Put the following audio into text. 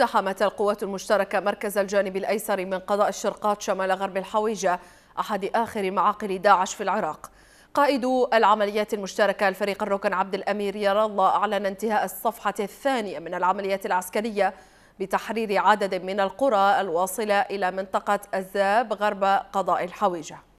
اقتحمت القوات المشتركة مركز الجانب الأيسر من قضاء الشرقات شمال غرب الحويجة أحد آخر معاقل داعش في العراق قائد العمليات المشتركة الفريق الركن عبد الأمير يرى الله أعلن انتهاء الصفحة الثانية من العمليات العسكرية بتحرير عدد من القرى الواصلة إلى منطقة الزاب غرب قضاء الحويجة